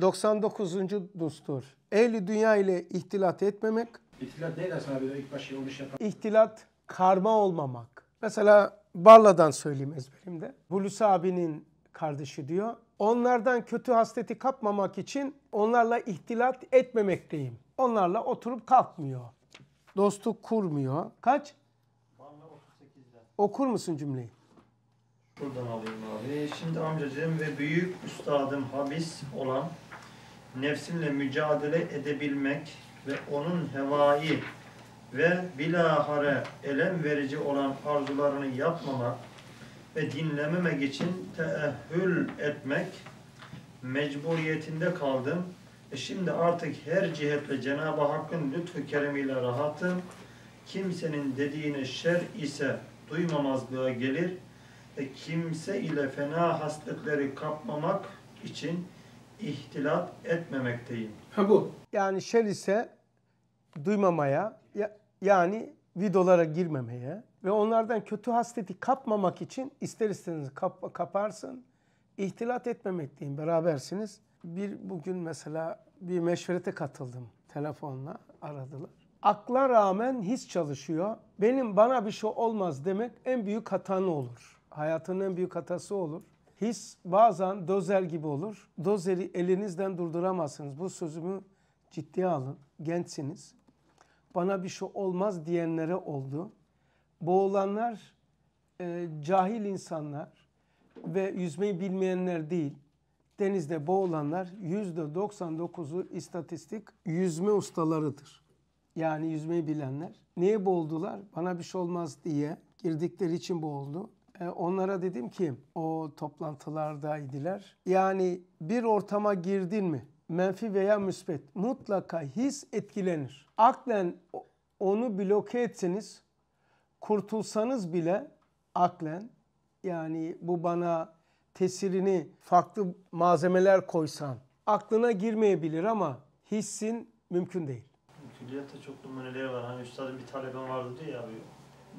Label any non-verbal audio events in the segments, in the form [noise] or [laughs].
99. dostur Ehli dünya ile ihtilat etmemek. İhtilat neyle abi ilk başta onu şey İhtilat karma olmamak. Mesela Barla'dan söyleyeyim ezberimde. Hulusi abinin kardeşi diyor. Onlardan kötü hasleti kapmamak için onlarla ihtilat etmemekteyim. Onlarla oturup kalkmıyor. Dostluk kurmuyor. Kaç? Okur musun cümleyi? Buradan alayım abi. Şimdi amcacığım ve büyük üstadım habis olan nefsinle mücadele edebilmek ve onun hevai ve bilahare elem verici olan arzularını yapmamak ve dinlememek için teehül etmek mecburiyetinde kaldım. E şimdi artık her cihetle Cenab-ı Hakk'ın lütfu keremiyle rahatım. Kimsenin dediğine şer ise duymamazlığa gelir. E kimse ile fena hasletleri kapmamak için ihtilat etmemekteyim. Ha bu. Yani şer ise duymamaya yani videolara girmemeye ve onlardan kötü hasleti kapmamak için ister istediğiniz kap, kaparsın. İhtilat etmemekteyim. Berabersiniz. Bir bugün mesela bir meşverete katıldım. Telefonla aradılar. Akla rağmen hiç çalışıyor. Benim bana bir şey olmaz demek en büyük hatanı olur. Hayatının en büyük hatası olur. His bazen dozer gibi olur. Dozeri elinizden durduramazsınız. Bu sözümü ciddiye alın. Gençsiniz. Bana bir şey olmaz diyenlere oldu. Boğulanlar e, cahil insanlar ve yüzmeyi bilmeyenler değil. Denizde boğulanlar %99'u istatistik yüzme ustalarıdır. Yani yüzmeyi bilenler. Niye boğuldular? Bana bir şey olmaz diye girdikleri için boğuldu. E, onlara dedim ki o toplantılardaydılar. Yani bir ortama girdin mi menfi veya müspet, mutlaka his etkilenir. Aklen onu bloke etseniz kurtulsanız bile aklen yani bu bana tesirini farklı malzemeler koysan aklına girmeyebilir ama hissin mümkün değil. Külliyatta çok numuneleri var. Hani üstadın bir talebem vardı diye abi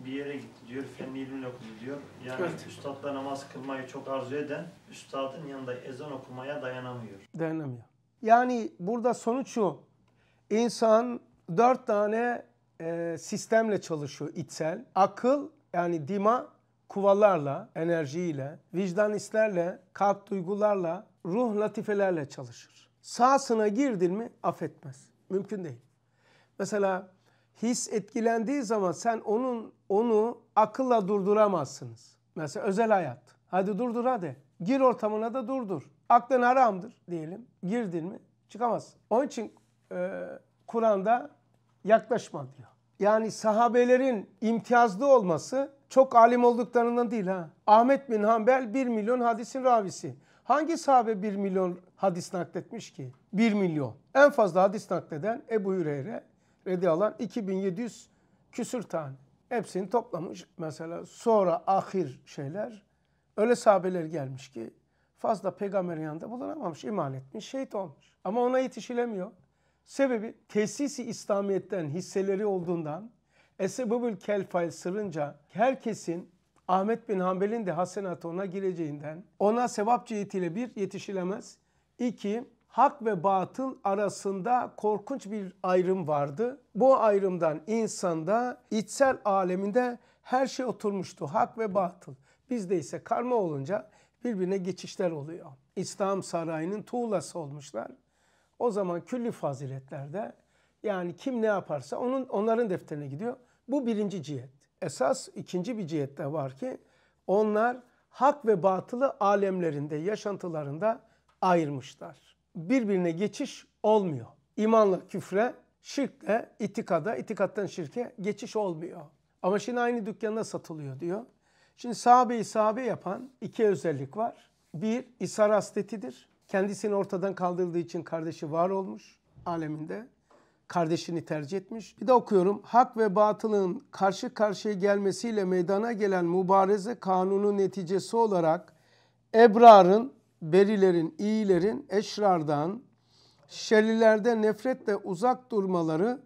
bir yere gitti diyor, fenli ilimle okudu diyor. Yani evet. üstadla namaz kılmayı çok arzu eden, üstadın yanında ezan okumaya dayanamıyor. Dayanamıyor. Yani burada sonuç şu, insan dört tane e, sistemle çalışıyor içsel. Akıl yani dima kuvalarla, enerjiyle, vicdan hislerle, kalp duygularla, ruh latifelerle çalışır. sağsına girdin mi affetmez. Mümkün değil. Mesela his etkilendiği zaman sen onun onu akılla durduramazsınız. Mesela özel hayat. Hadi durdur hadi. Gir ortamına da durdur. Aklın haramdır diyelim. Girdin mi çıkamazsın. Onun için e, Kur'an'da yaklaşma diyor. Yani sahabelerin imtiyazlı olması çok alim olduklarından değil ha. Ahmet bin Hanbel 1 milyon hadisin ravisi. Hangi sahabe 1 milyon hadis nakletmiş ki? 1 milyon. En fazla hadis nakleden Ebu Hüreyre radıyallahu anh 2700 küsür tane. Hepsini toplamış mesela sonra ahir şeyler. Öyle sahabeler gelmiş ki fazla peygamber yanında bulunamamış, iman etmiş, şehit olmuş. Ama ona yetişilemiyor. Sebebi tesisi İslamiyet'ten hisseleri olduğundan Esebubül Kelfa'yı sırınca herkesin Ahmet bin Hanbel'in de hasenatı ona gireceğinden ona sevap cihetiyle bir yetişilemez. İki, hak ve batıl arasında korkunç bir ayrım vardı. Bu ayrımdan insanda içsel aleminde her şey oturmuştu. Hak ve batıl. Bizde ise karma olunca birbirine geçişler oluyor. İslam sarayının tuğlası olmuşlar. O zaman külli faziletlerde yani kim ne yaparsa onun onların defterine gidiyor. Bu birinci cihet. Esas ikinci bir cihet de var ki onlar hak ve batılı alemlerinde, yaşantılarında ayırmışlar birbirine geçiş olmuyor. İmanla küfre, şirkle itikada, itikattan şirke geçiş olmuyor. Ama şimdi aynı dükkanda satılıyor diyor. Şimdi sahabeyi sahabe yapan iki özellik var. Bir, İsa astetidir Kendisini ortadan kaldırdığı için kardeşi var olmuş aleminde. Kardeşini tercih etmiş. Bir de okuyorum. Hak ve batılın karşı karşıya gelmesiyle meydana gelen mübareze kanunu neticesi olarak Ebrar'ın berilerin, iyilerin eşrardan, şerlilerde nefretle uzak durmaları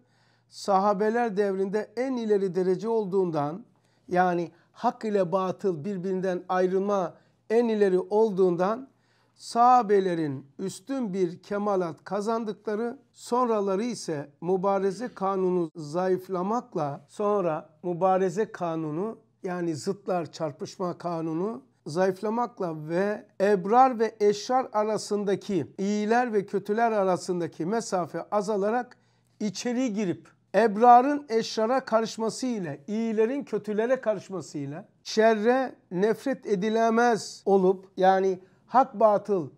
sahabeler devrinde en ileri derece olduğundan yani hak ile batıl birbirinden ayrılma en ileri olduğundan sahabelerin üstün bir kemalat kazandıkları sonraları ise mübareze kanunu zayıflamakla sonra mübareze kanunu yani zıtlar çarpışma kanunu zayıflamakla ve ebrar ve eşrar arasındaki iyiler ve kötüler arasındaki mesafe azalarak içeri girip ebrarın eşrara karışması ile iyilerin kötülere karışması ile şerre nefret edilemez olup yani hak batıl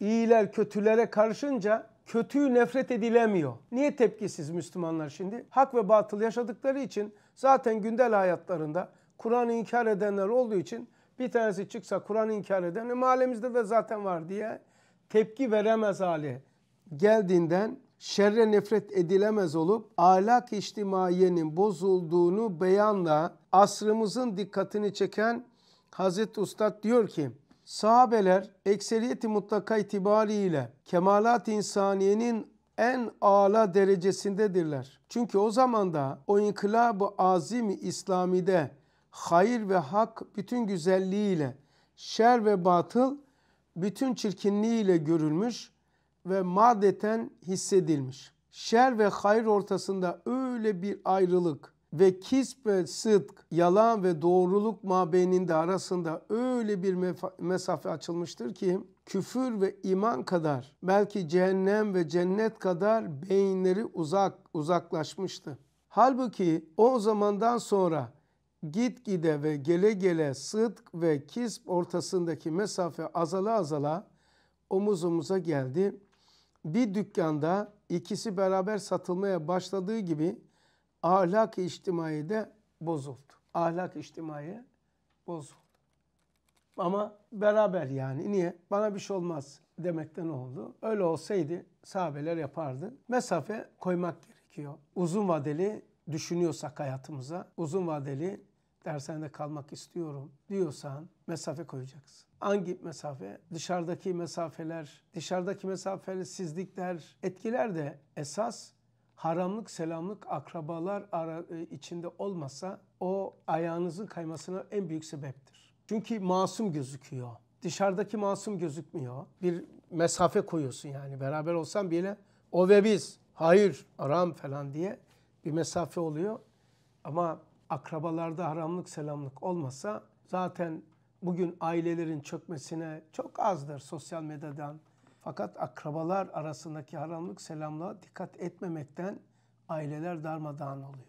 iyiler kötülere karışınca kötüyü nefret edilemiyor. Niye tepkisiz Müslümanlar şimdi? Hak ve batıl yaşadıkları için zaten gündel hayatlarında Kur'an'ı inkar edenler olduğu için bir tanesi çıksa Kur'an inkar eden e, mahallemizde de zaten var diye tepki veremez hali geldiğinden şerre nefret edilemez olup ahlak içtimaiyenin bozulduğunu beyanla asrımızın dikkatini çeken Hazreti Ustad diyor ki sahabeler ekseriyeti mutlaka itibariyle kemalat insaniyenin en âlâ derecesindedirler. Çünkü o zamanda o inkılab-ı azim-i İslami'de hayır ve hak bütün güzelliğiyle, şer ve batıl bütün çirkinliğiyle görülmüş ve maddeten hissedilmiş. Şer ve hayır ortasında öyle bir ayrılık ve kisp ve sıdk, yalan ve doğruluk mabeyninde arasında öyle bir mesafe açılmıştır ki küfür ve iman kadar belki cehennem ve cennet kadar beyinleri uzak uzaklaşmıştı. Halbuki o zamandan sonra Git gide ve gele gele sıdk ve kisp ortasındaki mesafe azala azala omuz omuza geldi. Bir dükkanda ikisi beraber satılmaya başladığı gibi ahlak-ı içtimai de bozuldu. Ahlak-ı içtimai bozuldu. Ama beraber yani. Niye? Bana bir şey olmaz demekten oldu. Öyle olsaydı sahabeler yapardı. Mesafe koymak gerekiyor. Uzun vadeli düşünüyorsak hayatımıza, uzun vadeli dershanede kalmak istiyorum diyorsan mesafe koyacaksın. Hangi mesafe? Dışarıdaki mesafeler, dışarıdaki sizlikler, etkiler de esas haramlık, selamlık, akrabalar ara, e, içinde olmasa o ayağınızın kaymasına en büyük sebeptir. Çünkü masum gözüküyor. Dışarıdaki masum gözükmüyor. Bir mesafe koyuyorsun yani beraber olsan bile o ve biz hayır aram falan diye bir mesafe oluyor. Ama akrabalarda haramlık selamlık olmasa zaten bugün ailelerin çökmesine çok azdır sosyal medyadan. Fakat akrabalar arasındaki haramlık selamlığa dikkat etmemekten aileler darmadağın oluyor.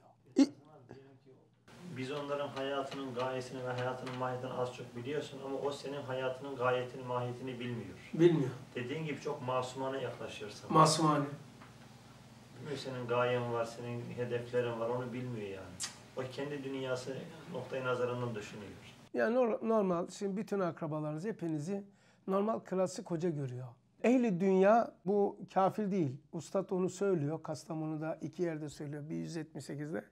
Biz onların hayatının gayesini ve hayatının mahiyetini az çok biliyorsun ama o senin hayatının gayetini, mahiyetini bilmiyor. Bilmiyor. Dediğin gibi çok masumane yaklaşıyorsun. Masumane. Senin gayen var, senin hedeflerin var onu bilmiyor yani. O kendi dünyası noktayı nazarından düşünüyor. Yani normal, şimdi bütün akrabalarınız hepinizi normal klasik koca görüyor. Ehli dünya bu kafir değil. Ustad onu söylüyor. Kastamonu'da iki yerde söylüyor. Bir 178'de.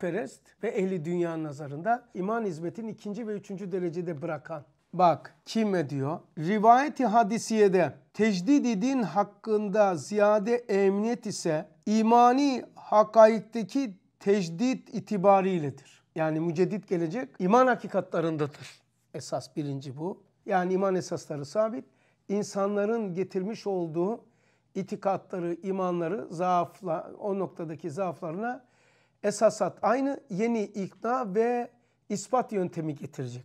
perest ve ehli dünya nazarında iman hizmetini ikinci ve üçüncü derecede bırakan. Bak kime diyor? Rivayeti hadisiyede tecdidi din hakkında ziyade emniyet ise imani hakaikteki tecdit itibariyledir. Yani müceddit gelecek iman hakikatlarındadır Esas birinci bu. Yani iman esasları sabit. İnsanların getirmiş olduğu itikatları, imanları zaafla, o noktadaki zaaflarına esasat aynı yeni ikna ve ispat yöntemi getirecek.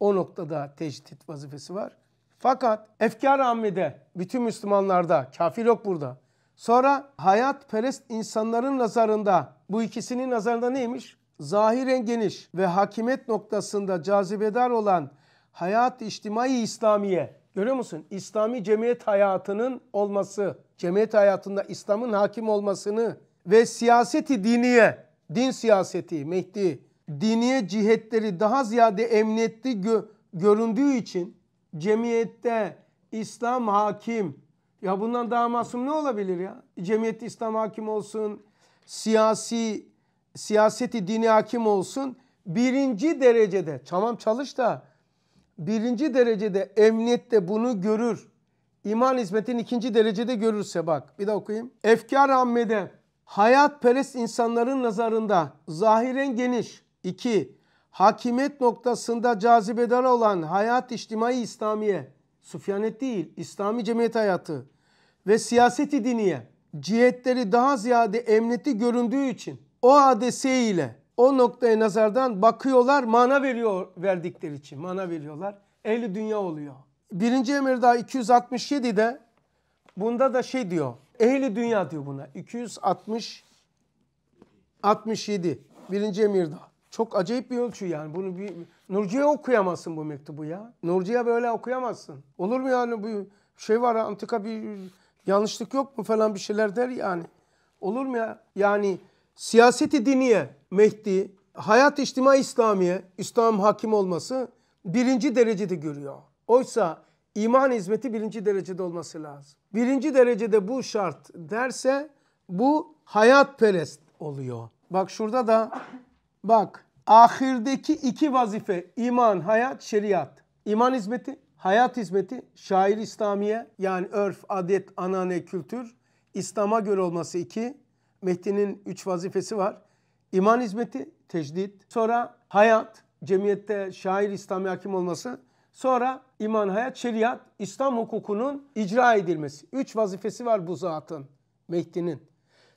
O noktada tecdit vazifesi var. Fakat efkar amide bütün Müslümanlarda, kafir yok burada. Sonra hayat Perest insanların nazarında bu ikisinin nazarında neymiş? Zahiren geniş ve hakimet noktasında cazibedar olan hayat içtimai İslamiye. Görüyor musun? İslami cemiyet hayatının olması, cemiyet hayatında İslam'ın hakim olmasını ve siyaseti diniye, din siyaseti, Mehdi, diniye cihetleri daha ziyade emniyetli gö göründüğü için cemiyette İslam hakim, ya bundan daha masum ne olabilir ya? Cemiyet İslam hakim olsun, siyasi siyaseti dini hakim olsun. Birinci derecede tamam çalış da birinci derecede emniyette bunu görür. İman hizmetin ikinci derecede görürse bak bir de okuyayım. Efkar hayat hayatperest insanların nazarında zahiren geniş. iki hakimet noktasında cazibedar olan hayat içtimai İslamiye. Sufyanet değil, İslami cemiyet hayatı ve siyaseti diniye cihetleri daha ziyade emniyeti göründüğü için o hadiseyle o noktaya nazardan bakıyorlar, mana veriyor verdikleri için. Mana veriyorlar. Ehli dünya oluyor. Birinci Emirda 267'de bunda da şey diyor. Ehli dünya diyor buna. 260 67. Birinci Emirda. Çok acayip bir ölçü yani. Bunu bir Nurcu'ya okuyamazsın bu mektubu ya. Nurcu'ya böyle okuyamazsın. Olur mu yani bu şey var antika bir yanlışlık yok mu falan bir şeyler der yani. Olur mu ya? Yani siyaseti diniye Mehdi, hayat içtima İslamiye, İslam hakim olması birinci derecede görüyor. Oysa iman hizmeti birinci derecede olması lazım. Birinci derecede bu şart derse bu hayat perest oluyor. Bak şurada da bak ahirdeki iki vazife iman, hayat, şeriat. İman hizmeti, hayat hizmeti, şair İslamiye yani örf, adet, anane, kültür, İslam'a göre olması iki. Mehdi'nin üç vazifesi var. İman hizmeti, tecdit, sonra hayat, cemiyette şair İslami hakim olması, sonra iman, hayat, şeriat, İslam hukukunun icra edilmesi. Üç vazifesi var bu zatın, Mehdi'nin.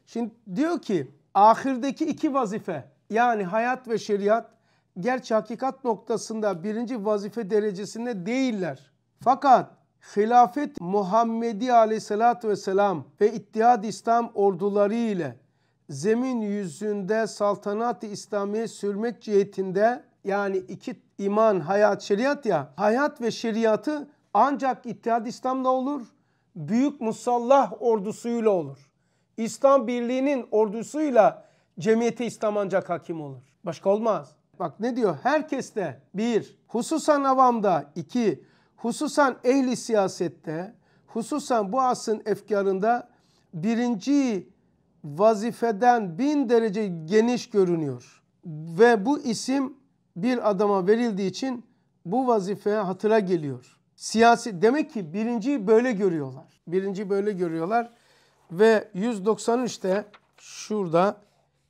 Şimdi diyor ki ahirdeki iki vazife yani hayat ve şeriat gerçi hakikat noktasında birinci vazife derecesinde değiller. Fakat hilafet Muhammedi aleyhissalatü vesselam ve İttihad İslam orduları ile zemin yüzünde saltanat-ı İslamiye sürmek cihetinde yani iki iman, hayat, şeriat ya hayat ve şeriatı ancak İttihad İslam'da olur. Büyük musallah ordusuyla olur. İslam birliğinin ordusuyla Cemiyeti İslam ancak hakim olur. Başka olmaz. Bak ne diyor? Herkeste bir, hususan avamda iki, hususan ehli siyasette, hususan bu asın efkarında birinci vazifeden bin derece geniş görünüyor. Ve bu isim bir adama verildiği için bu vazifeye hatıra geliyor. Siyasi demek ki birinciyi böyle görüyorlar. Birinci böyle görüyorlar ve 193'te şurada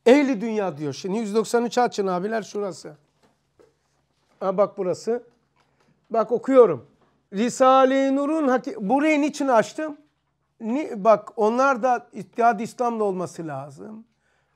Ehli dünya diyor. Şimdi 193 açın abiler şurası. Ha bak burası. Bak okuyorum. Risale-i Nur'un burayı niçin açtım? Ni, bak onlar da İttihad İslam'da olması lazım.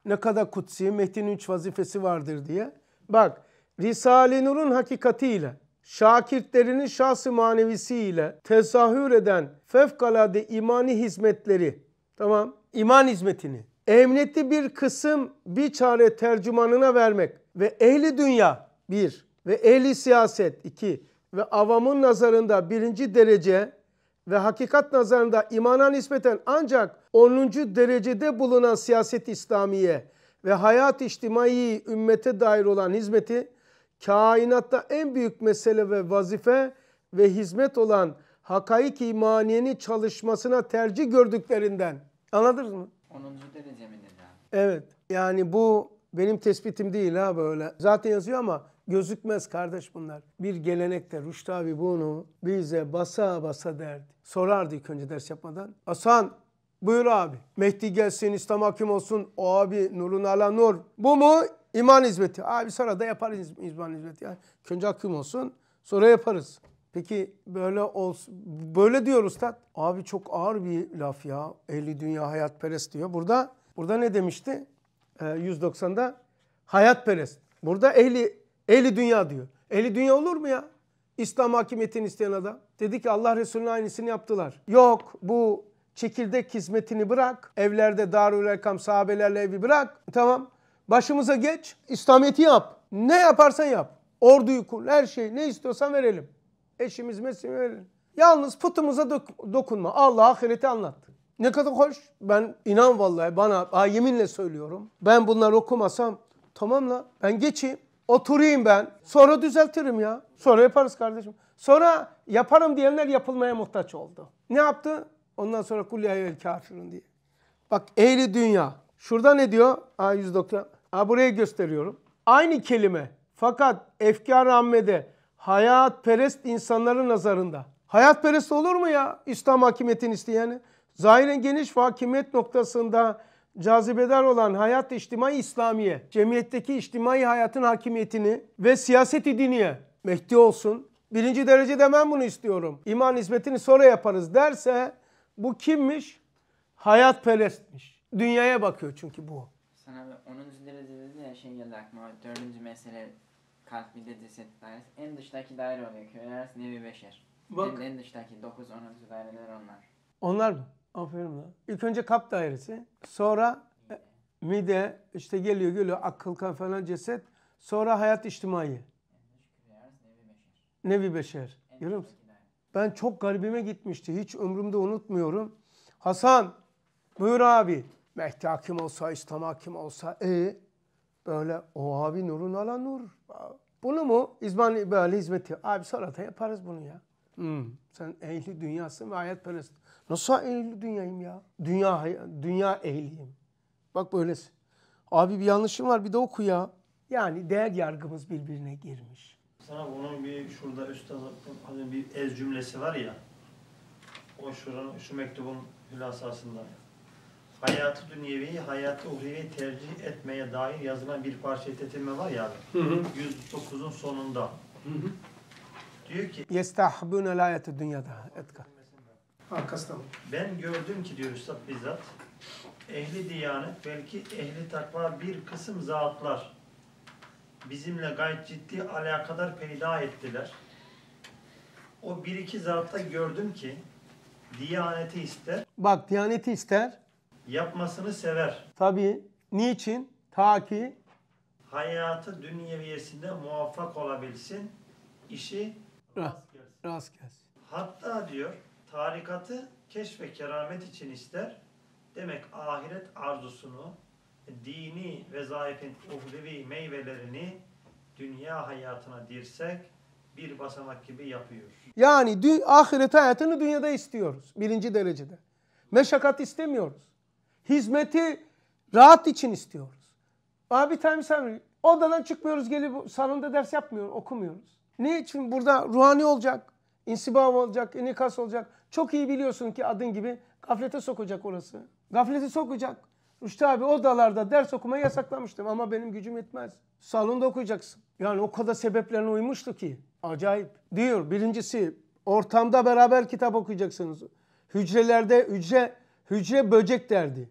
Ne kadar kutsi, Mehdi'nin üç vazifesi vardır diye. Bak Risale-i Nur'un hakikatiyle, şakirtlerinin şahsı manevisiyle tezahür eden fevkalade imani hizmetleri, tamam, iman hizmetini Emniyetli bir kısım bir çare tercümanına vermek ve ehli dünya bir ve ehli siyaset iki ve avamın nazarında birinci derece ve hakikat nazarında imana nispeten ancak 10. derecede bulunan siyaset İslamiye ve hayat içtimai ümmete dair olan hizmeti kainatta en büyük mesele ve vazife ve hizmet olan hakaik imaniyenin çalışmasına tercih gördüklerinden. Anladınız mı? 10. derece midir abi? Evet. Yani bu benim tespitim değil ha böyle. Zaten yazıyor ama gözükmez kardeş bunlar. Bir gelenekte Rüştü abi bunu bize basa basa derdi. Sorardı ilk önce ders yapmadan. Hasan buyur abi. Mehdi gelsin İslam hakim olsun. O abi nurun ala nur. Bu mu? iman hizmeti. Abi sonra da yaparız iman hizmeti. Yani önce hakim olsun sonra yaparız. Peki böyle olsun, böyle diyor ustad. Abi çok ağır bir laf ya. Ehli dünya hayatperest diyor. Burada burada ne demişti? E, ee, 190'da hayatperest. Burada ehli ehli dünya diyor. Ehli dünya olur mu ya? İslam hakimiyetini isteyen adam. Dedi ki Allah Resulü'nün aynısını yaptılar. Yok bu çekirdek hizmetini bırak. Evlerde darül erkam sahabelerle evi bırak. Tamam başımıza geç. İslamiyet'i yap. Ne yaparsan yap. Orduyu kur her şeyi ne istiyorsan verelim. Eşimiz mesimel. Yalnız putumuza dok dokunma. Allah ahireti anlattı. Ne kadar hoş. Ben inan vallahi bana ha, yeminle söylüyorum. Ben bunları okumasam tamam la ben geçeyim. Oturayım ben. Sonra düzeltirim ya. Sonra yaparız kardeşim. Sonra yaparım diyenler yapılmaya muhtaç oldu. Ne yaptı? Ondan sonra kulya el kafirun diye. Bak ehli dünya. Şurada ne diyor? A190. A buraya gösteriyorum. Aynı kelime. Fakat efkar Ahmet'e Hayat perest insanların nazarında. perest olur mu ya İslam hakimiyetini isteyeni? Zahiren geniş ve hakimiyet noktasında cazibedar olan hayat içtimai İslamiye, cemiyetteki içtimai hayatın hakimiyetini ve siyaseti diniye Mehdi olsun. Birinci derece demem bunu istiyorum. İman hizmetini sonra yaparız derse bu kimmiş? hayat perestmiş Dünyaya bakıyor çünkü bu. Sen abi 10. derecede dedin şey geldi aklıma. 4. mesele kalp de ceset dairesi. En dıştaki daire oluyor. Köy arası nevi beşer. Bak. En, en dıştaki 9 10. daireler onlar. Onlar mı? Aferin lan. İlk önce kalp dairesi. Sonra mide, mide işte geliyor geliyor akıl kan falan ceset. Sonra hayat içtimai. Nevi beşer. Görüyor musun? Ben çok garibime gitmişti. Hiç ömrümde unutmuyorum. Hasan buyur abi. Mehdi hakim olsa, İslam hakim olsa. E böyle o abi nurun ala nur. Bunu mu? İzban böyle hizmeti. Abi salata yaparız bunu ya. Hmm. Sen ehli dünyasın ve hayat perest. Nasıl ehli dünyayım ya? Dünya dünya ehliyim. Bak böylesin. Abi bir yanlışım var bir de oku ya. Yani değer yargımız birbirine girmiş. Sana bunun bir şurada üstad hani bir ez cümlesi var ya. O şuranın, şu mektubun hülasasında hayatı dünyevi, hayatı uhrevi tercih etmeye dair yazılan bir parça tetilme var ya abi. 109'un sonunda. Hı hı. Diyor ki Yestahbune layeti dünyada etka. Ben gördüm ki diyor Üstad bizzat ehli diyanet belki ehli takva bir kısım zatlar bizimle gayet ciddi alakadar peyda ettiler. O bir iki zatta gördüm ki diyaneti ister. Bak diyaneti ister yapmasını sever. Tabii. Niçin? Ta ki hayatı dünyeviyesinde muvaffak olabilsin, İşi rast gelsin. Rast gelsin. Hatta diyor tarikatı keşf ve keramet için ister. Demek ahiret arzusunu, dini ve vezayefin uhrevi meyvelerini dünya hayatına dirsek bir basamak gibi yapıyor. Yani ahiret hayatını dünyada istiyoruz birinci derecede. Meşakkat istemiyoruz. Hizmeti rahat için istiyoruz. Abi bir tane Odadan çıkmıyoruz gelip salonda ders yapmıyoruz, okumuyoruz. Niçin? Burada ruhani olacak, insibam olacak, inikas olacak. Çok iyi biliyorsun ki adın gibi gaflete sokacak orası. Gaflete sokacak. Rüştü abi odalarda ders okumayı yasaklamıştım ama benim gücüm yetmez. Salonda okuyacaksın. Yani o kadar sebeplerine uymuştu ki. Acayip. Diyor birincisi ortamda beraber kitap okuyacaksınız. Hücrelerde hücre, hücre böcek derdi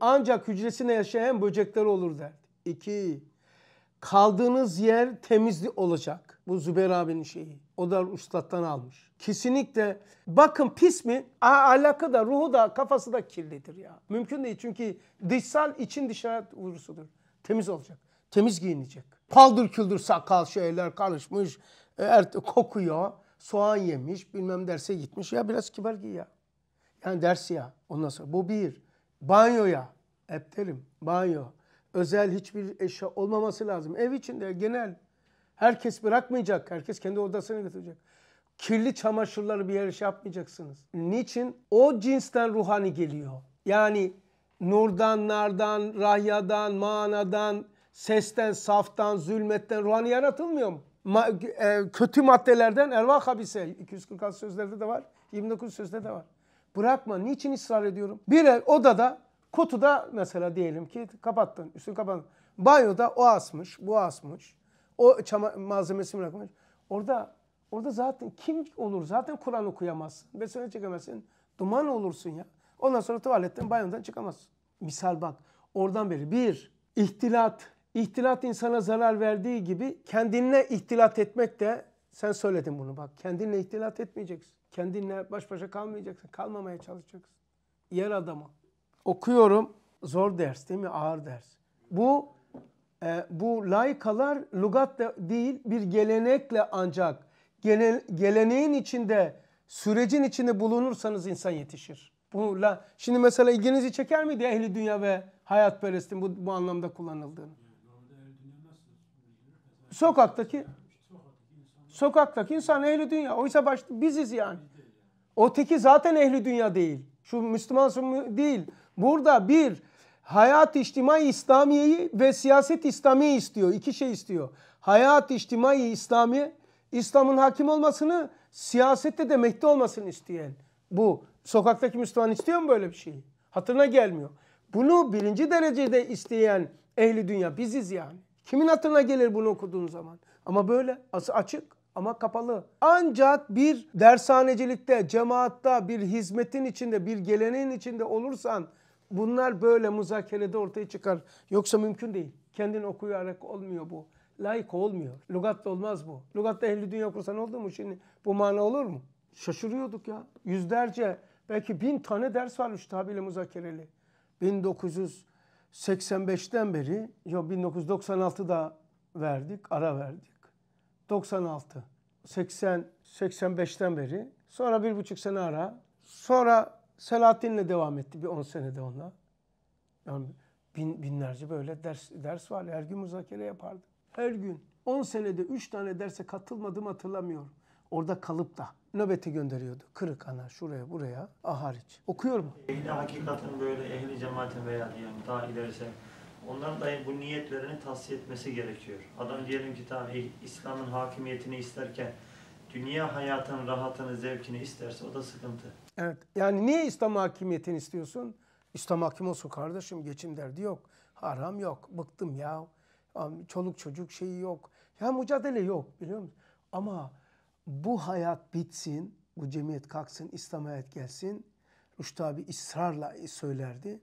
ancak hücresinde yaşayan böcekler olur derdi. İki, kaldığınız yer temizli olacak. Bu Zübeyir abinin şeyi. O da ustattan almış. Kesinlikle bakın pis mi? A, alaka da ruhu da kafası da kirlidir ya. Mümkün değil çünkü dışsal için dışarı vurusudur. Temiz olacak. Temiz giyinecek. Paldır küldür sakal şeyler karışmış. E, er, kokuyor. Soğan yemiş bilmem derse gitmiş. Ya biraz kibar giy ya. Yani ders ya. Ondan sonra bu bir banyoya, epterim, banyo, özel hiçbir eşya olmaması lazım. Ev içinde genel herkes bırakmayacak, herkes kendi odasını götürecek. Kirli çamaşırları bir yere şey yapmayacaksınız. Niçin? O cinsten ruhani geliyor. Yani nurdan, nardan, rahyadan, manadan, sesten, saftan, zulmetten ruhani yaratılmıyor mu? Ma e, kötü maddelerden ervah habise 246 sözlerde de var, 29 sözde de var. Bırakma. Niçin ısrar ediyorum? Bir odada kutuda mesela diyelim ki kapattın. Üstünü kapattın. Banyoda o asmış, bu asmış. O çama, malzemesi bırakmış. Orada orada zaten kim olur? Zaten Kur'an okuyamazsın. Besmele çekemezsin. Duman olursun ya. Ondan sonra tuvaletten, banyodan çıkamazsın. Misal bak. Oradan beri. Bir, ihtilat. İhtilat insana zarar verdiği gibi kendinle ihtilat etmek de sen söyledin bunu bak. Kendinle ihtilat etmeyeceksin. Kendinle baş başa kalmayacaksın. Kalmamaya çalışacaksın. Yer adamı. Okuyorum. Zor ders değil mi? Ağır ders. Bu e, bu layıkalar lugat da değil bir gelenekle ancak gene, geleneğin içinde sürecin içinde bulunursanız insan yetişir. Bu la, şimdi mesela ilginizi çeker miydi ehli dünya ve hayat perestin bu, bu anlamda kullanıldığını? Sokaktaki Sokaktaki insan ehli dünya. Oysa baş, biziz yani. O teki zaten ehli dünya değil. Şu Müslüman değil. Burada bir hayat içtimai İslamiyeyi ve siyaset İslamiye istiyor. İki şey istiyor. Hayat içtimai İslamiye İslam'ın hakim olmasını siyasette de mehdi olmasını isteyen bu. Sokaktaki Müslüman istiyor mu böyle bir şeyi? Hatırına gelmiyor. Bunu birinci derecede isteyen ehli dünya biziz yani. Kimin hatırına gelir bunu okuduğun zaman? Ama böyle açık ama kapalı. Ancak bir dershanecilikte, cemaatta, bir hizmetin içinde, bir geleneğin içinde olursan bunlar böyle muzakerede ortaya çıkar. Yoksa mümkün değil. Kendin okuyarak olmuyor bu. Layık olmuyor. Lugatta olmaz bu. Lugatta ehli dünya kursan oldu mu şimdi? Bu mana olur mu? Şaşırıyorduk ya. Yüzlerce belki bin tane ders varmış tabiyle muzakereli. 1985'ten beri, yok 1996'da verdik, ara verdik. 96, 80, 85'ten beri. Sonra bir buçuk sene ara. Sonra Selahattin'le devam etti bir 10 senede onunla. Yani bin, binlerce böyle ders, ders var. Her gün müzakere yapardı. Her gün. 10 senede 3 tane derse katılmadım hatırlamıyorum. Orada kalıp da nöbete gönderiyordu. Kırık ana şuraya buraya ahariç. hariç. Okuyorum. Ehli hakikatin böyle ehli cemaatin veya diyelim daha ilerisi onların dahi bu niyetlerini tavsiye etmesi gerekiyor. Adam diyelim ki tamam İslam'ın hakimiyetini isterken dünya hayatının rahatını, zevkini isterse o da sıkıntı. Evet. Yani niye İslam hakimiyetini istiyorsun? İslam hakim olsun kardeşim geçim derdi yok. Haram yok. Bıktım ya. Çoluk çocuk şeyi yok. Ya mücadele yok biliyor musun? Ama bu hayat bitsin. Bu cemiyet kalksın. İslam hayat gelsin. Rüştü abi ısrarla söylerdi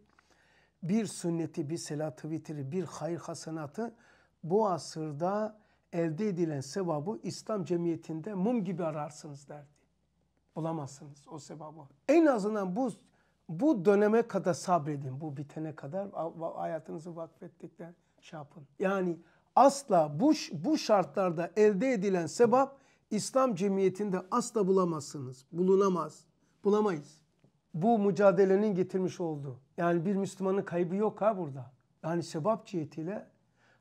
bir sünneti, bir selatı vitiri, bir hayır hasenatı bu asırda elde edilen sevabı İslam cemiyetinde mum gibi ararsınız derdi. Bulamazsınız o sevabı. En azından bu bu döneme kadar sabredin. Bu bitene kadar hayatınızı vakfettikten şey yapın. Yani asla bu, bu şartlarda elde edilen sebap İslam cemiyetinde asla bulamazsınız. Bulunamaz. Bulamayız. Bu mücadelenin getirmiş olduğu. Yani bir Müslümanın kaybı yok ha burada. Yani sebap cihetiyle.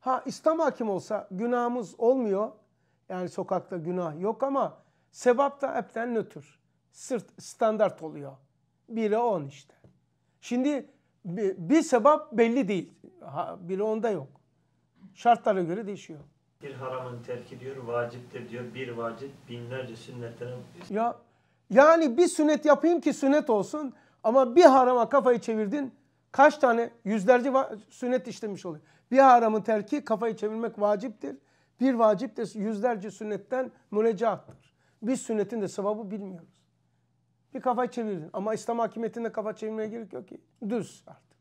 Ha İslam hakim olsa günahımız olmuyor. Yani sokakta günah yok ama sebap da hepten nötr. Sırt standart oluyor. 1'e on işte. Şimdi bir sebap belli değil. 1'e onda yok. Şartlara göre değişiyor. Bir haramın terk ediyor, vacip de diyor. Bir vacip binlerce sünnetten. Ya, yani bir sünnet yapayım ki sünnet olsun. Ama bir harama kafayı çevirdin kaç tane yüzlerce sünnet işlemiş oluyor. Bir haramın terki kafayı çevirmek vaciptir. Bir vacip de yüzlerce sünnetten münecahtır. Biz sünnetin de sevabı bilmiyoruz. Bir kafayı çevirdin ama İslam hakimiyetinde kafa çevirmeye gerek yok ki. Düz artık.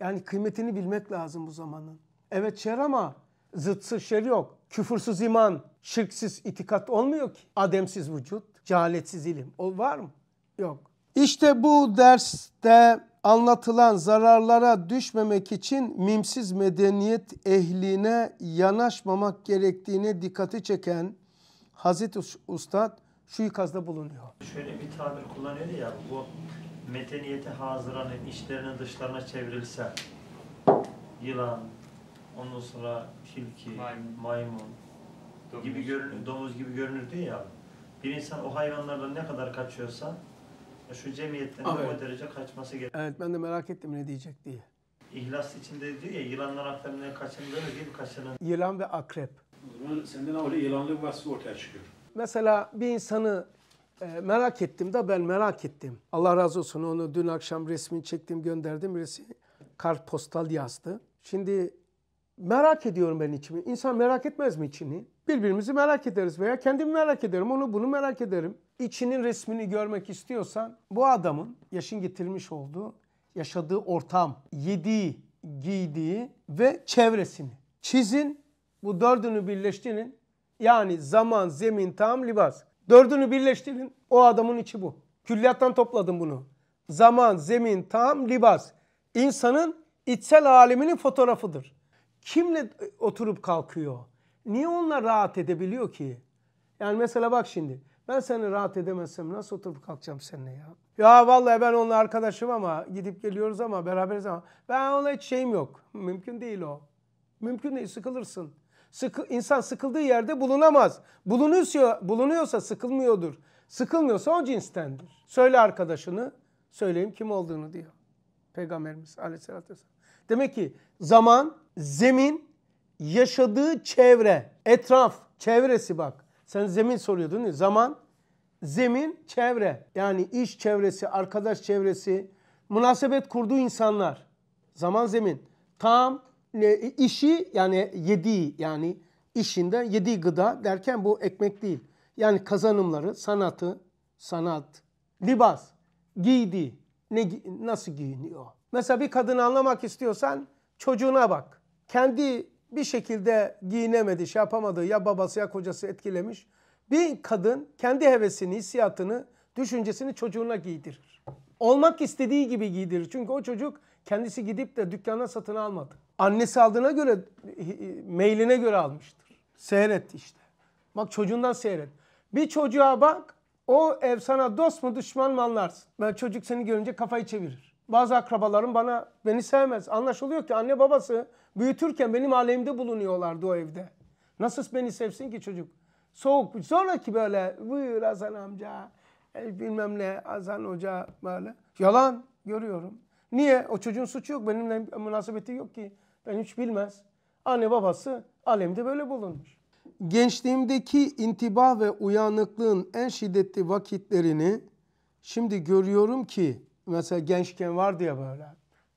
Yani kıymetini bilmek lazım bu zamanın. Evet şer ama zıtsız şer yok. Küfürsüz iman, şirksiz itikat olmuyor ki. Ademsiz vücut, cehaletsiz ilim. O var mı? Yok. İşte bu derste anlatılan zararlara düşmemek için mimsiz medeniyet ehline yanaşmamak gerektiğine dikkati çeken Hazreti Ustad şu ikazda bulunuyor. Şöyle bir tabir kullanıyordu ya bu medeniyeti haziranın işlerinin dışlarına çevrilse yılan, ondan sonra tilki, maymun, maymun domuz. gibi görünür, domuz gibi görünürdü ya. Bir insan o hayvanlardan ne kadar kaçıyorsa şu cemiyetten ah, de evet. o derece kaçması gerekiyor. Evet ben de merak ettim ne diyecek diye. İhlas içinde diyor ya yılanlar akreplerine kaçındığınız gibi kaçının. Yılan ve akrep. O zaman senden öyle bir vasfı ortaya çıkıyor. Mesela bir insanı e, merak ettim da ben merak ettim. Allah razı olsun onu dün akşam resmini çektim gönderdim. Resim kartpostal yazdı. Şimdi merak ediyorum ben içimi. İnsan merak etmez mi içini? Birbirimizi merak ederiz veya kendimi merak ederim, onu bunu merak ederim. İçinin resmini görmek istiyorsan bu adamın yaşın getirmiş olduğu, yaşadığı ortam, yediği, giydiği ve çevresini çizin. Bu dördünü birleştirin. Yani zaman, zemin, tam, libas. Dördünü birleştirin. O adamın içi bu. Külliyattan topladım bunu. Zaman, zemin, tam, libas. İnsanın içsel aleminin fotoğrafıdır. Kimle oturup kalkıyor? Niye onlar rahat edebiliyor ki? Yani mesela bak şimdi. Ben seni rahat edemezsem nasıl oturup kalkacağım seninle ya? Ya vallahi ben onunla arkadaşım ama gidip geliyoruz ama beraberiz ama ben ona hiç şeyim yok. Mümkün değil o. Mümkün değil sıkılırsın. Sıkı, insan sıkıldığı yerde bulunamaz. Bulunuyorsa, bulunuyorsa sıkılmıyordur. Sıkılmıyorsa o cinstendir. Söyle arkadaşını, söyleyeyim kim olduğunu diyor. Peygamberimiz aleyhissalatü vesselam. Demek ki zaman, zemin yaşadığı çevre, etraf, çevresi bak. Sen zemin soruyordun değil mi? Zaman, zemin, çevre. Yani iş çevresi, arkadaş çevresi, münasebet kurduğu insanlar. Zaman, zemin. Tam e, işi yani yediği yani işinde yediği gıda derken bu ekmek değil. Yani kazanımları, sanatı, sanat, libas, giydi ne, nasıl giyiniyor? Mesela bir kadını anlamak istiyorsan çocuğuna bak. Kendi bir şekilde giyinemedi, şey yapamadı ya babası ya kocası etkilemiş. Bir kadın kendi hevesini, hissiyatını, düşüncesini çocuğuna giydirir. Olmak istediği gibi giydirir. Çünkü o çocuk kendisi gidip de dükkana satın almadı. Annesi aldığına göre, mailine göre almıştır. Seyretti işte. Bak çocuğundan seyret. Bir çocuğa bak, o ev sana dost mu düşman mı anlarsın. Ben çocuk seni görünce kafayı çevirir. Bazı akrabalarım bana beni sevmez. Anlaşılıyor ki anne babası büyütürken benim alemde bulunuyorlardı o evde. Nasıl beni sevsin ki çocuk? Soğuk. Sonraki böyle buyur Hasan amca e, bilmem ne Hasan hoca böyle. Yalan görüyorum. Niye? O çocuğun suçu yok. Benimle münasebeti yok ki. Ben hiç bilmez. Anne babası alemde böyle bulunmuş. Gençliğimdeki intibah ve uyanıklığın en şiddetli vakitlerini şimdi görüyorum ki mesela gençken vardı ya böyle.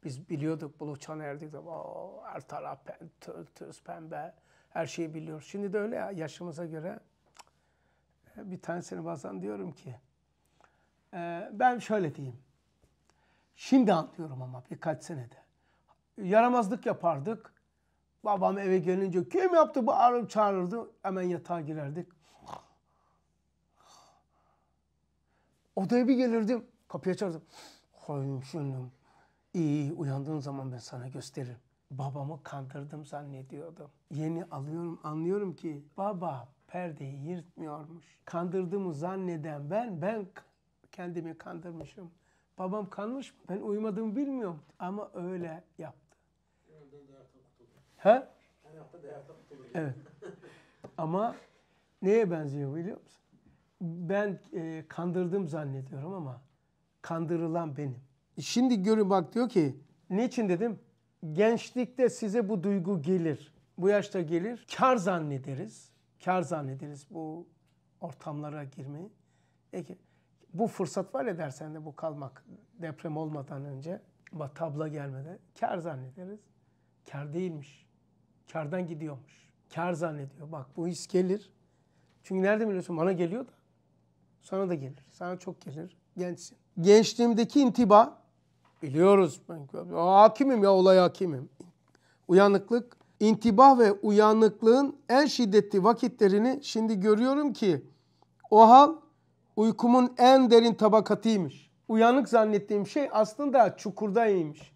Biz biliyorduk Buluçan erdik de her taraf pen, töz pembe her şeyi biliyoruz. Şimdi de öyle ya yaşımıza göre e, bir tanesini bazen diyorum ki e, ben şöyle diyeyim. Şimdi anlıyorum ama birkaç senede. Yaramazlık yapardık. Babam eve gelince kim yaptı bu ağrım çağırırdı. Hemen yatağa girerdik. Odaya bir gelirdim. Kapıyı açardım koymuşum. İyi uyandığın zaman ben sana gösteririm. Babamı kandırdım zannediyordum. Yeni alıyorum anlıyorum ki baba perdeyi yırtmıyormuş. Kandırdığımı zanneden ben ben kendimi kandırmışım. Babam kanmış mı? Ben uyumadığımı bilmiyorum. Ama öyle yaptı. ha Evet. ama neye benziyor biliyor musun? Ben e, kandırdım zannediyorum ama kandırılan benim. Şimdi görün bak diyor ki niçin dedim? Gençlikte size bu duygu gelir. Bu yaşta gelir. Kar zannederiz. Kar zannederiz bu ortamlara girmeyi. Peki bu fırsat var ya dersen de bu kalmak deprem olmadan önce ama tabla gelmeden kar zannederiz. Kar değilmiş. Kardan gidiyormuş. Kar zannediyor. Bak bu his gelir. Çünkü nerede biliyorsun? Bana geliyor da. Sana da gelir. Sana çok gelir. Gençsin gençliğimdeki intiba biliyoruz. ben Hakimim ya olay hakimim. Uyanıklık. intiba ve uyanıklığın en şiddetli vakitlerini şimdi görüyorum ki o hal uykumun en derin tabakatıymış. Uyanık zannettiğim şey aslında çukurda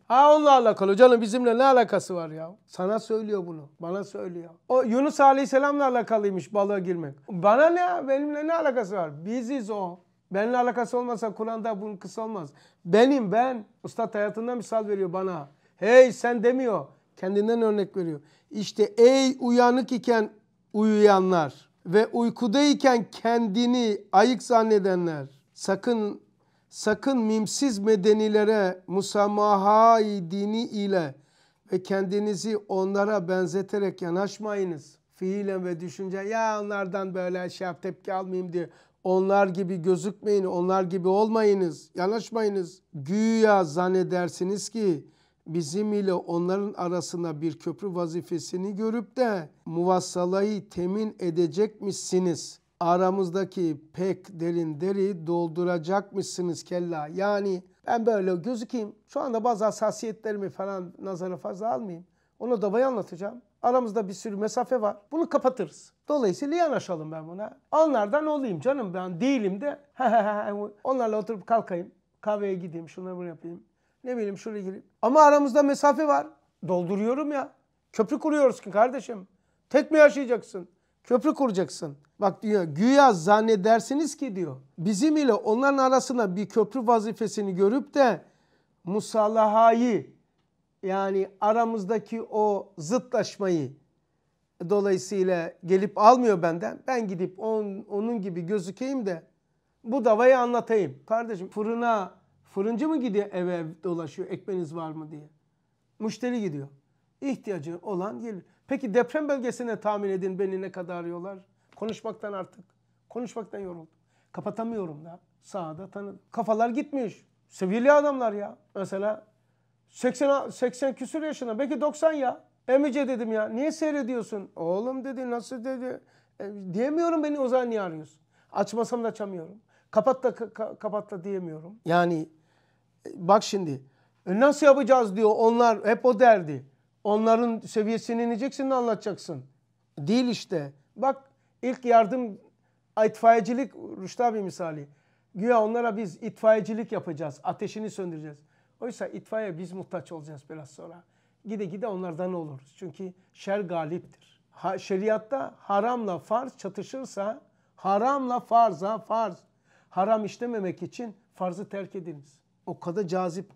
Ha onunla alakalı canım bizimle ne alakası var ya? Sana söylüyor bunu. Bana söylüyor. O Yunus Aleyhisselam'la alakalıymış balığa girmek. Bana ne? Benimle ne alakası var? Biziz o. Benimle alakası olmasa Kur'an'da bunun kısa olmaz. Benim ben. Ustad hayatından misal veriyor bana. Hey sen demiyor. Kendinden örnek veriyor. İşte ey uyanık iken uyuyanlar ve uykudayken kendini ayık zannedenler. Sakın sakın mimsiz medenilere musamaha dini ile ve kendinizi onlara benzeterek yanaşmayınız. Fiilen ve düşünce ya onlardan böyle şey tepki almayayım diye onlar gibi gözükmeyin, onlar gibi olmayınız, yanaşmayınız. Güya zannedersiniz ki bizim ile onların arasında bir köprü vazifesini görüp de muvassalayı temin edecekmişsiniz. Aramızdaki pek derin deri dolduracakmışsınız kella. Yani ben böyle gözükeyim. Şu anda bazı hassasiyetlerimi falan nazara fazla almayayım. Onu davayı anlatacağım. Aramızda bir sürü mesafe var. Bunu kapatırız. Dolayısıyla yanaşalım ben buna. Onlardan olayım canım ben değilim de [laughs] onlarla oturup kalkayım. Kahveye gideyim şunları bunu yapayım. Ne bileyim şuraya gireyim. Ama aramızda mesafe var. Dolduruyorum ya. Köprü kuruyoruz ki kardeşim. Tek mi yaşayacaksın? Köprü kuracaksın. Bak diyor güya zannedersiniz ki diyor. Bizim ile onların arasına bir köprü vazifesini görüp de musalahayı yani aramızdaki o zıtlaşmayı dolayısıyla gelip almıyor benden. Ben gidip on, onun gibi gözükeyim de bu davayı anlatayım. Kardeşim fırına fırıncı mı gidiyor eve dolaşıyor ekmeniz var mı diye. Müşteri gidiyor. İhtiyacı olan gelir. Peki deprem bölgesine tahmin edin beni ne kadar arıyorlar. Konuşmaktan artık. Konuşmaktan yoruldum. Kapatamıyorum da. Sağda tanıdım. Kafalar gitmiş. Seviyeli adamlar ya. Mesela 80, 80 küsür yaşında belki 90 ya. Emice dedim ya niye seyrediyorsun? Oğlum dedi nasıl dedi. E, diyemiyorum beni o zaman niye arıyorsun? Açmasam da açamıyorum. Kapat da ka, kapat da diyemiyorum. Yani e, bak şimdi e, nasıl yapacağız diyor onlar hep o derdi. Onların seviyesini ineceksin de anlatacaksın. Değil işte. Bak ilk yardım itfaiyecilik Rüştü abi misali. Güya onlara biz itfaiyecilik yapacağız. Ateşini söndüreceğiz. Oysa itfaiye biz muhtaç olacağız biraz sonra. Gide gide onlardan oluruz. Çünkü şer galiptir. Ha, şeriatta haramla farz çatışırsa haramla farza farz. Haram işlememek için farzı terk ediniz. O kadar cazip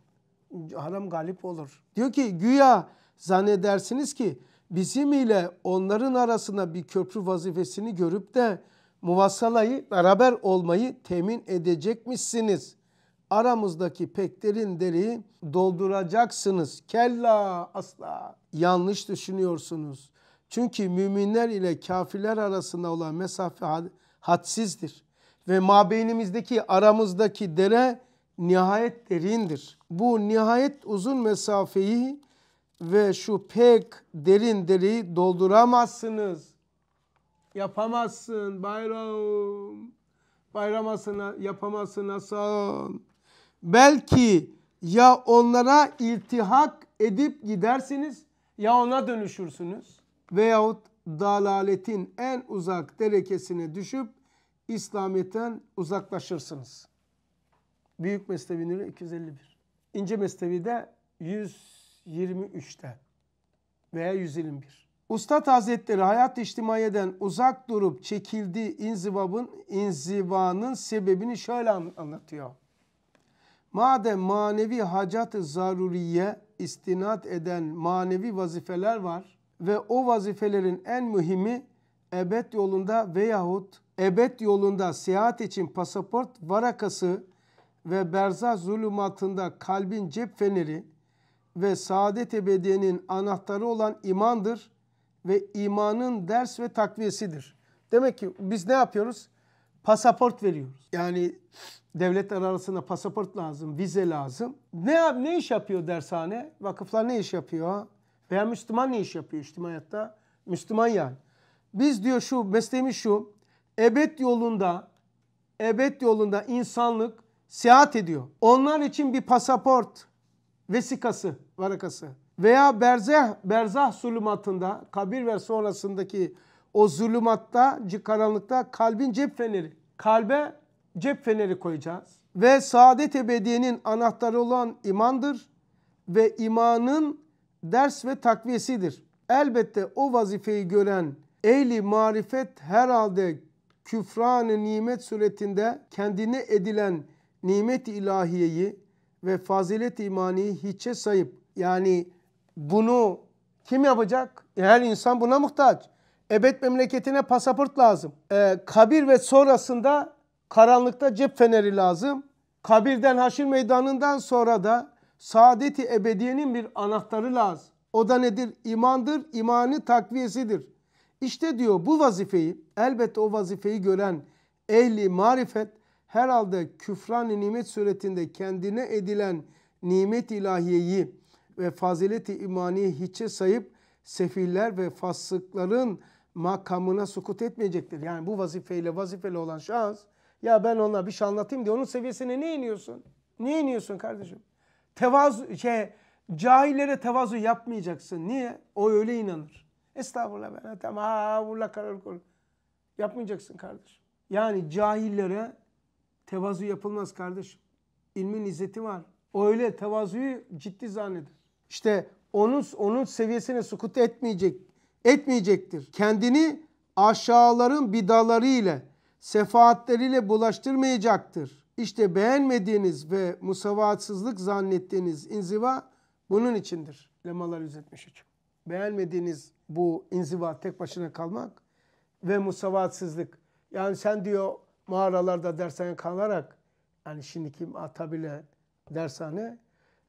haram galip olur. Diyor ki güya zannedersiniz ki bizim ile onların arasına bir köprü vazifesini görüp de muvassalayı beraber olmayı temin edecekmişsiniz aramızdaki pek derin deri dolduracaksınız. Kella asla yanlış düşünüyorsunuz. Çünkü müminler ile kafirler arasında olan mesafe hadsizdir. Ve mabeynimizdeki aramızdaki dere nihayet derindir. Bu nihayet uzun mesafeyi ve şu pek derin deriyi dolduramazsınız. Yapamazsın bayram. Bayram yapamazsın Hasan. Belki ya onlara iltihak edip gidersiniz ya ona dönüşürsünüz veyahut dalaletin en uzak derekesine düşüp İslamiyet'ten uzaklaşırsınız. Büyük Mesnevi 251. İnce Mesnevi de 123'te veya 121. Ustad Hazretleri hayat içtimaiyeden uzak durup çekildiği inzivabın, inzivanın sebebini şöyle anlatıyor. Madem manevi hacat-ı zaruriye istinat eden manevi vazifeler var ve o vazifelerin en mühimi ebed yolunda veyahut ebed yolunda seyahat için pasaport varakası ve berzah zulümatında kalbin cep feneri ve saadet ebediyenin anahtarı olan imandır ve imanın ders ve takviyesidir. Demek ki biz ne yapıyoruz? pasaport veriyoruz. Yani devlet arasında pasaport lazım, vize lazım. Ne ne iş yapıyor dershane? Vakıflar ne iş yapıyor? Veya Müslüman ne iş yapıyor içtimayatta? Müslüman yani. Biz diyor şu mesleğimiz şu. Ebed yolunda ebed yolunda insanlık seyahat ediyor. Onlar için bir pasaport vesikası, varakası veya berzeh, berzah sulumatında kabir ve sonrasındaki o zulümatta, karanlıkta kalbin cep feneri. Kalbe cep feneri koyacağız. Ve saadet ebediyenin anahtarı olan imandır ve imanın ders ve takviyesidir. Elbette o vazifeyi gören ehli marifet herhalde küfran nimet suretinde kendine edilen nimet ilahiyeyi ve fazilet imaniyi hiçe sayıp yani bunu kim yapacak? Her insan buna muhtaç. Ebed memleketine pasaport lazım. E, kabir ve sonrasında karanlıkta cep feneri lazım. Kabirden haşir meydanından sonra da saadeti ebediyenin bir anahtarı lazım. O da nedir? İmandır, imanı takviyesidir. İşte diyor bu vazifeyi elbette o vazifeyi gören ehli marifet herhalde küfran nimet suretinde kendine edilen nimet ilahiyeyi ve fazileti imaniye hiçe sayıp sefiller ve fasıkların makamına sukut etmeyecektir. Yani bu vazifeyle vazifeli olan şahıs ya ben ona bir şey anlatayım diye onun seviyesine ne iniyorsun? ne iniyorsun kardeşim? Tevazu, şey, cahillere tevazu yapmayacaksın. Niye? O öyle inanır. Estağfurullah ben hatam. Ha vurla karar kol. Yapmayacaksın kardeşim. Yani cahillere tevazu yapılmaz kardeşim. İlmin izzeti var. O öyle tevazuyu ciddi zanneder. İşte onun onun seviyesine sukut etmeyecek etmeyecektir. Kendini aşağıların bidaları ile, sefaatleriyle bulaştırmayacaktır. İşte beğenmediğiniz ve musavatsızlık zannettiğiniz inziva bunun içindir. Lemalar 173. Beğenmediğiniz bu inziva tek başına kalmak ve musavatsızlık. Yani sen diyor mağaralarda dersen kalarak yani şimdiki atabile dershane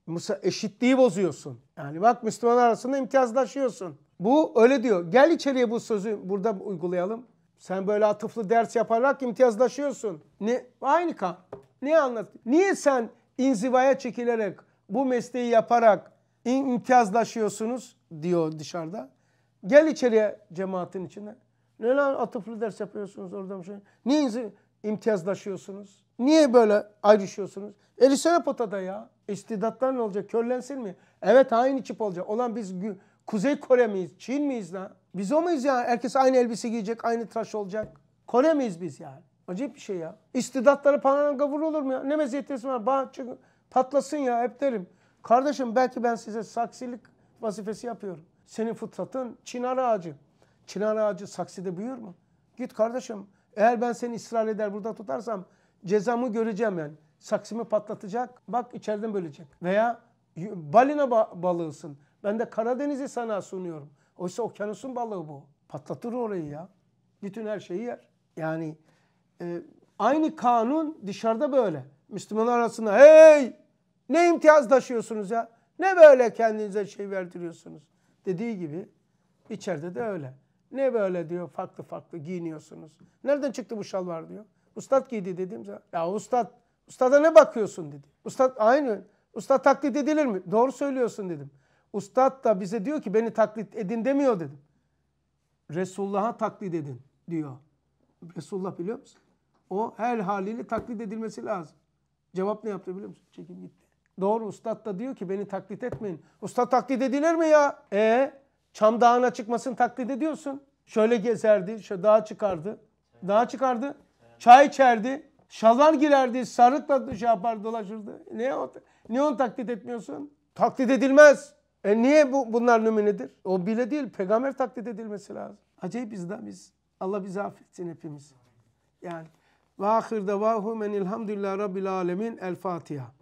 Musa eşitliği bozuyorsun. Yani bak Müslüman arasında imtiyazlaşıyorsun. Bu öyle diyor. Gel içeriye bu sözü burada uygulayalım. Sen böyle atıflı ders yaparak imtiyazlaşıyorsun. Ne? Aynı kan. Niye anlat? Niye sen inzivaya çekilerek bu mesleği yaparak imtiyazlaşıyorsunuz diyor dışarıda. Gel içeriye cemaatin içine. Ne lan atıflı ders yapıyorsunuz orada mı? şey. Niye imtiyazlaşıyorsunuz? Niye böyle ayrışıyorsunuz? Elisene potada ya. İstidatlar ne olacak? Körlensin mi? Evet aynı çip olacak. Olan biz Kuzey Kore miyiz? Çin miyiz lan? Biz o muyuz yani? Herkes aynı elbise giyecek, aynı tıraş olacak. Kore miyiz biz yani? Acayip bir şey ya. İstidatları pananga vurulur mu ya? Ne meziyetesi var? Bah, çünkü patlasın ya hep derim. Kardeşim belki ben size saksilik vazifesi yapıyorum. Senin fıtratın çınar ağacı. Çınar ağacı sakside büyür mü? Git kardeşim. Eğer ben seni ısrar eder burada tutarsam cezamı göreceğim yani. Saksimi patlatacak. Bak içeriden bölecek. Veya balina ba balığısın. Ben de Karadeniz'i sana sunuyorum. Oysa okyanusun balığı bu. Patlatır orayı ya. Bütün her şeyi yer. Yani e, aynı kanun dışarıda böyle. Müslümanlar arasında hey ne imtiyaz taşıyorsunuz ya? Ne böyle kendinize şey verdiriyorsunuz? Dediği gibi içeride de öyle. Ne böyle diyor farklı farklı giyiniyorsunuz. Nereden çıktı bu şalvar diyor. Ustad giydi dedim. Ya ustad, ustada ne bakıyorsun dedi. Ustad aynı. Usta taklit edilir mi? Doğru söylüyorsun dedim. Ustad da bize diyor ki beni taklit edin demiyor dedim. Resulullah'a taklit edin diyor. Resulullah biliyor musun? O her haliyle taklit edilmesi lazım. Cevap ne yaptı biliyor musun? Çekip gitti. Doğru ustad da diyor ki beni taklit etmeyin. Ustad taklit edilir mi ya? E Çam Dağı'na çıkmasını taklit ediyorsun. Şöyle gezerdi, şöyle dağa çıkardı. Dağa çıkardı. Çay içerdi. Şalvar girerdi, sarıkla şey yapardı, dolaşırdı. Ne, ne onu taklit etmiyorsun? Taklit edilmez. E niye bu, bunlar nüminedir? O bile değil. Peygamber taklit edilmesi lazım. Acayip biz Allah bizi affetsin hepimiz. Yani. Ve ahirde vahu men ilhamdülillah rabbil alemin. El Fatiha.